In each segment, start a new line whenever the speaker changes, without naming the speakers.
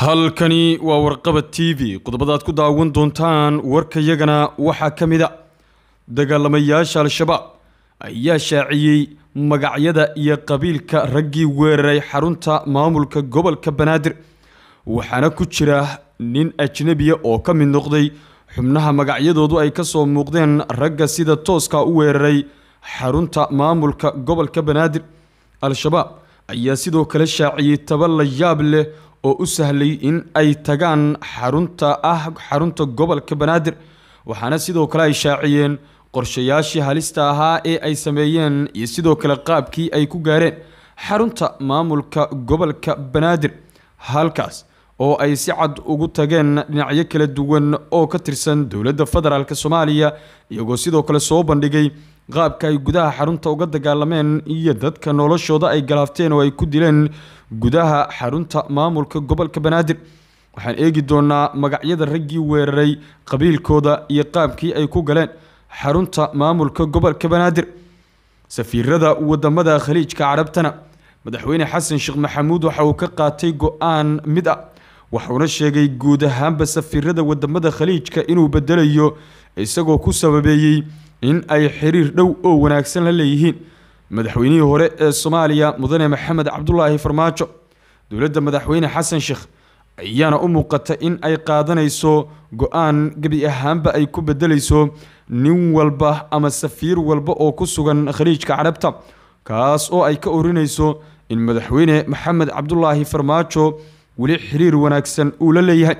halkani waa warqaba t v qodobadaad ku daawan doontaan warkayagana waxaa ka mid a dagaalamayaasha al-shabaab ayaa shaaciyey magacyada iyo qabiilka raggii weeraray xarunta maamulka gobolka banaadir waxaana ku jira nin ajnebiya ah oo ka mid noqday xubnaha magacyadoodu ay ka soo muuqdeen ragga sida tooska u weeraray xarunta maamulka gobolka banaadir al-shabaab ayaa sidoo kale shaaciyey taba la yaab leh oo u sahlay in ay tagaan xarunta ah xarunta gobolka banaadir waxaana sidoo kale ay shaaciyeen qorshayaashii halista ahaa ee ay sameeyeen iyo sidoo kale qaabkii ay ku gaareen xarunta maamulka gobolka banaadir halkaas oo ay si cad ugu tageen dhinacyo kala duwan oo ka tirsan dowladda federaalk soomaaliya iyagoo sidoo kale soo bandhigay qaabka ay gudaha xarunta uga dagaalameen iyo dadka noloshooda ay galaafteen oo ay ku dileen gudaha xarunta maamulka gobolka banaadir waxaan eegi doonaa magacyada raggii weeraray qabiilkooda iyo qaabkii ay ku galeen xarunta maamulka gobolka banaadir safiirada wadamada khaliijka carabtana madaxweyne xasan sheekh maxamuud waxa uu ka qaatay go-aan mid ah waxuuna sheegay guud ahaanba safiirada wadamada khaliijka inuu bedelayo isagoo ku sababeeyey in ay xiriir dhow oo wanaagsan la leeyihiin madaxweynihii hore ee soomaaliya mudane maxamed cabdulaahi farmaajo dowladda madaxweyne xasan sheekh ayaana u muuqata in ay qaadanayso go-aan gebi ahaanba ay ku bedelayso nin walba ama safiir walba oo ku sugan khaliijka carabta kaas oo ay ka orinayso in madaxweyne maxamed cabdulaahi farmaajo weli xiriir wanaagsan uu la leeyahay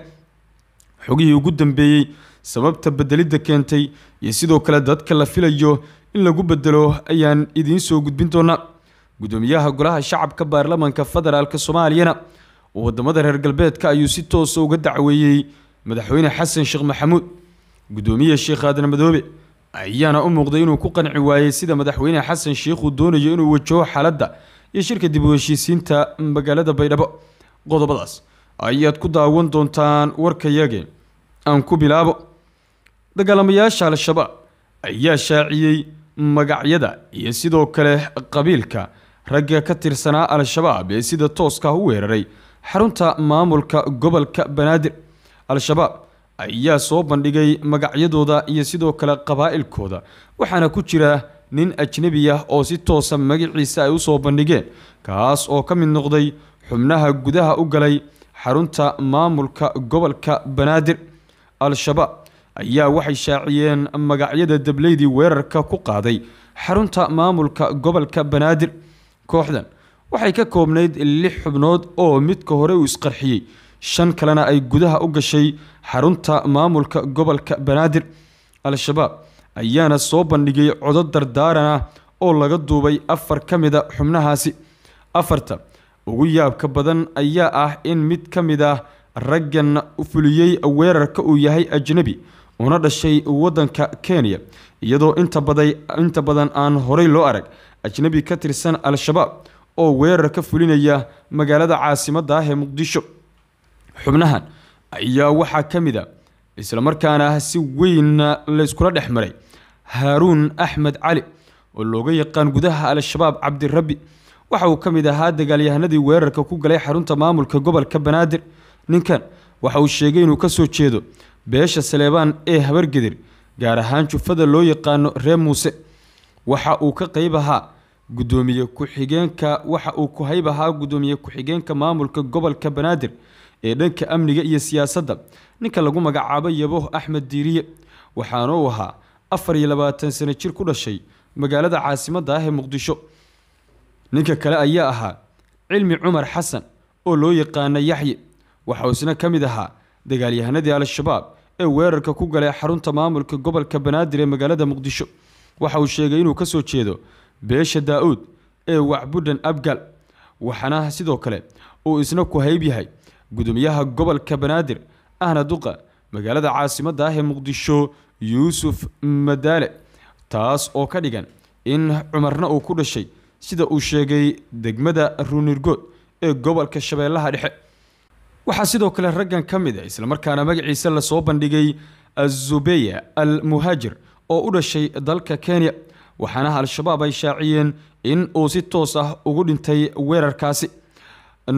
xogihii ugu dambeeyey sababta bedelidda keentay iyo sidoo kale dadka la filayo in lagu bedelo ayaan idiin soo gudbin doonaa guddoomiyaha golaha shacabka baarlamanka federaalka soomaaliyana oo waddamada reer galbeedka ayuu si toosa ah uga dacweeyey madaxweyne xasan sheekh maxamuud guddoomiye sheekh aadan madoobe ayaana u muuqday inuu ku qanci waayey sida madaxweyne xasan sheekh uu doonayo inuu wajaho xaaladda iyo shirka dib u heshiisiinta magaalada baydhabo qodobadaas ayaad ku daawan doontaan warkayageen aan ku bilaabo dagaalamayaasha al-shabaab ayaa shaaciyey magacyada iyo sidoo kale qabiilka ragga ka tirsanaa al-shabaab ee sida tooska u weeraray xarunta maamulka gobolka banaadir al-shabaab ayaa soo bandhigay magacyadooda iyo sidoo kale qabaa'ilkooda waxaana ku jira nin ajnebi ah oo si toosa magiciisa ay usoo bandhigeen kaas oo ka mid noqday xubnaha gudaha u galay xarunta maamulka gobolka banaadir al-shabaab ayaa waxay shaaciyeen magacyada dableydii weerarka ku qaaday xarunta maamulka gobolka banaadir kooxdan waxay ka koobnayd lix xubnood oo midka hore uu isqarxiyey shan kalena ay gudaha u gashay xarunta maamulka gobolka banaadir al-shabaab ayaana soo bandhigay codo dardaaran ah oo laga duubay afar ka mid a xubnahaasi afarta ugu yaabka badan ayaa ah in mid ka mid ah raggan fuliyey weerarka uu yahay ajnebi una dhashay waddanka kenya iyadoo inta badan aan horay loo arag ajnebi ka tirsan al-shabaab oo weerar ka fulinaya magaalada caasimadda ah ee muqdisho xubnahan ayaa waxaa ka mid a islamarkaana ah si weyn layskula dhex maray haaruun axmed cali oo looga yaqaan gudaha al-shabaab cabdirabbi waxa uu ka mid ahaa dagaalyahanadii weerarka ku galay xarunta maamulka gobolka banaadir ninkan waxa uu sheegay inuu ka soo jeedo beesha saleebaan ee habargedir gaar ahaan jufada loo yaqaano ree muuse waxa uu ka qayb ahaa gudoomiye ku-xigeenka waxa uu ku hayb ahaa gudoomiye ku-xigeenka maamulka gobolka banaadir ee dhanka amniga iyo siyaasadda ninka lagu magacaabo yaboh axmed diiriye waxaana uu ahaa afar iyo labaatan sano jir ku dhashay magaalada caasimadda ah ee muqdisho ninka kale ayaa ahaa cilmi cumar xasan oo loo yaqaana yaxye waxauu isna ka mid ahaa dagaalyahanadii al-shabaab ee weerarka ku galay xarunta maamulka gobolka banaadir ee magaalada muqdisho waxa uu sheegay inuu ka soo jeedo beesha daa-uud ee wacbudhan abgal waxaana sidoo kale uu isna ku hayb yahay gudoomiyaha gobolka banaadir ahna duqa magaalada caasimadda ah ee muqdisho yuusuf madaale taas oo ka dhigan in cumarna uu ku dhashay sida uu sheegay degmada ruunirgood ee gobolka shabeellaha dhexe waxaa sidoo kale raggan ka mid a ah islamarkaana magaciisa lasoo bandhigay azubeya al muhaajir oo u dhashay dalka kenya waxaana al-shabaab ay shaaciyeen in uu si toos ah ugu dhintay weerarkaasi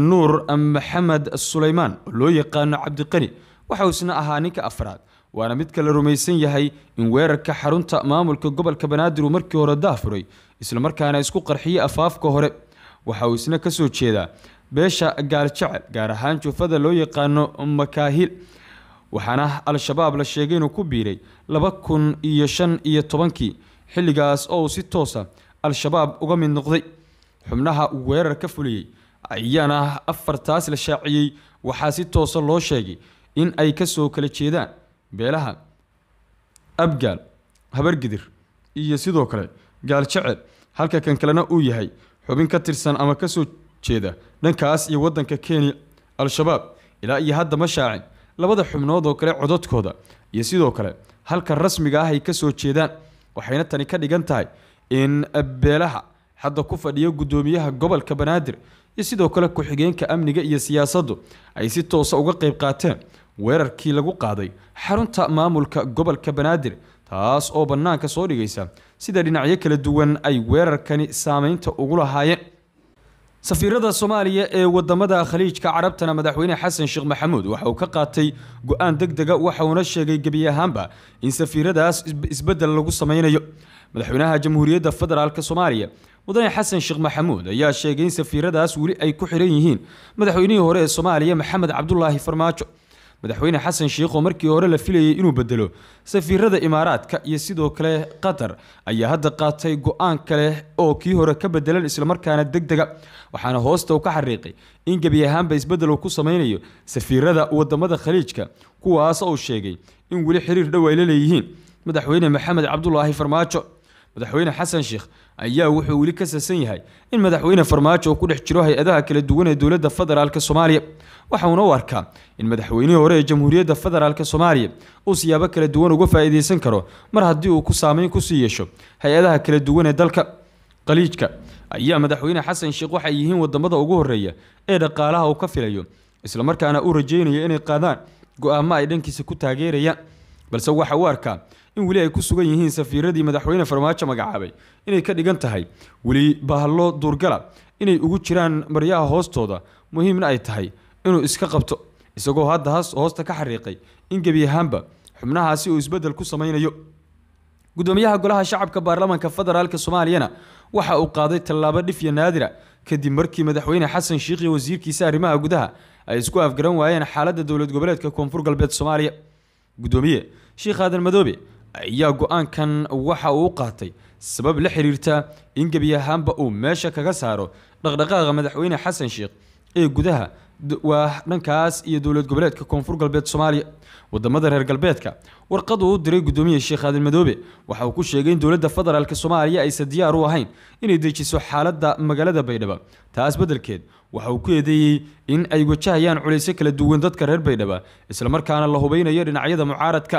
nuur maxamed suleymaan oo loo yaqaano cabdiqani waxa uusna ahaa ninka afraad waana midka la rumaysan yahay in weerarka xarunta maamulka gobolka banaadir uu markii hore daafuray islamarkaana isku qarxiyey afaafka hore waxa uu isna ka soo jeedaa beesha gaaljecel gaar ahaan juufada loo yaqaano makaahil waxaana al-shabaab la sheegay inuu ku biiray laba kun iyo shan iyo tobankii xilligaas oo uu si toosa ah al-shabaab uga mid noqday xubnaha uu weerar ka fuliyey ayaana afartaas la shaaciyey waxaa si toosa ah loo sheegay in ay kasoo kala jeedaan beelaha abgaal habargidir iyo sidoo kale gaaljecel halka kan kalena uu yahay xubin ka tirsan ama kasoo jeeda dhankaas iyo waddanka kenya al-shabaab ilaa iyo hadda ma shaacin labada xubnood oo kale codadkooda iyo sidoo kale halka rasmiga ah ay ka soo jeedaan waxayna tani ka dhigan tahay in beelaha hadda ku fadhiya guddoomiyaha gobolka banaadir iyo sidoo kale ku-xigeenka amniga iyo siyaasaddu ay si toosa uga qayb qaateen weerarkii lagu qaaday xarunta maamulka gobolka banaadir taas oo bannaanka soo dhigaysa sida dhinacyo kala duwan ay weerarkani saameynta ugu lahaayeen safiirada soomaaliya ee wadamada khaliijka carabtana madaxweyne xasan sheekh maxamuud waxa uu ka qaatay go-aan deg dega waxa uuna sheegay gebi ahaanba in safiiradaas isbeddel lagu samaynayo madaxweynaha jamhuuriyadda federaalk soomaaliya mudane xasan sheekh maxamuud ayaa sheegay in safiiradaas weli ay ku xiran yihiin madaxweynihii hore ee soomaaliya maxamed cabdulaahi farmaajo madaxweyne xasan shiikhoo markii hore la filayay inuu bedelo safiirada imaaraadka iyo sidoo kale qatar ayaa hadda qaatay go-aan kaleh oo kii hore ka bedelan islamarkaana deg dega waxaana hoosta uu ka xariiqay in gebi ahaanba isbeddel uu ku samaynayo safiirada waddamada khaliijka kuwaas uu sheegay in weli xiriir dhow ay la leeyihiin madaxweyne maxamed cabdulaahi farmaajo madaxweyne xasan sheekh ayaa wuxuu weli ka sasan yahay in madaxweyne farmaajo uu ku dhex jiro hay-adaha kala duwan ee dowladda federaalk soomaaliya waxauna u arkaa in madaxweynihii hore ee jamhuuriyadda federaalk soomaaliya uu siyaabo kala duwan uga faa'iidaysan karo mar haddii uu ku saameyn kusii yeesho hay-adaha kala duwan ee dalka qaliijka ayaa madaxweyne xasan sheekh waxay yihiin wadamada ugu horeeya ee dhaqaalaha uu ka filayo islamarkaana u rajeynaya inay qaadaan go-aamo ay dhankiisa ku taageerayaan balse waxa uu arkaa in weli ay ku sugan yihiin safiiradii madaxweyne farmaajo magacaabay inay ka dhigan tahay weli bahalo duurgala inay ugu jiraan maryaha hoostooda muhiimna ay tahay inuu iska qabto isagoo hadda hoosta ka xariiqay in gebi ahaanba xubnahaasi uu isbeddel ku samaynayo guddoomiyaha golaha shacabka baarlamaanka federaalk soomaaliyana waxa uu qaaday tallaabo dhifya naadira kadib markii madaxweyne xasan sheikh iyo wasiirkiisa arrimaha gudaha ay isku afgaran waayeen xaaladda dowlad goboleedka koonfur galbeed soomaaliya gudoomiye sheikh aadan madoobe ayaa go-aankan waxa uu u qaatay sabab la xiriirta in gebi ahaanba uu meesha kaga saaro dhaqdhaqaaqa madaxweyne xasan sheekh ee gudaha waa dhankaas iyo dowlad goboleedka koonfur galbeed soomaaliya wadamada reer galbeedka warqadu u diray guddoomiye sheekh aadin madoobe waxa uu ku sheegay in dowladda federaalk soomaaliya aysan diyaar u ahayn inay dejiso xaaladda magaalada baydhaba taas beddelkeed waxa uu ku eedeeyey in ay wajahayaan culaysyo kala duwan dadka reer baydhaba islamarkaana la hubeynayo dhinacyada mucaaradka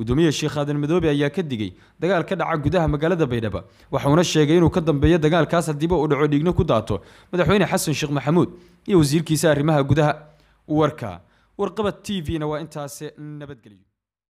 gudoomiyaha sheekh aadan madoobe ayaa ka digay dagaal ka dhaca gudaha magaalada baydhaba waxauna sheegay inuu ka dambeeyo dagaalkaas haddiiba uu dhaco dhiigno ku daato madaxweyne xasan sheekh maxamuud iyo wasiirkiisa arrimaha gudaha warka warqabad t v-na waa intaas nabadgelyo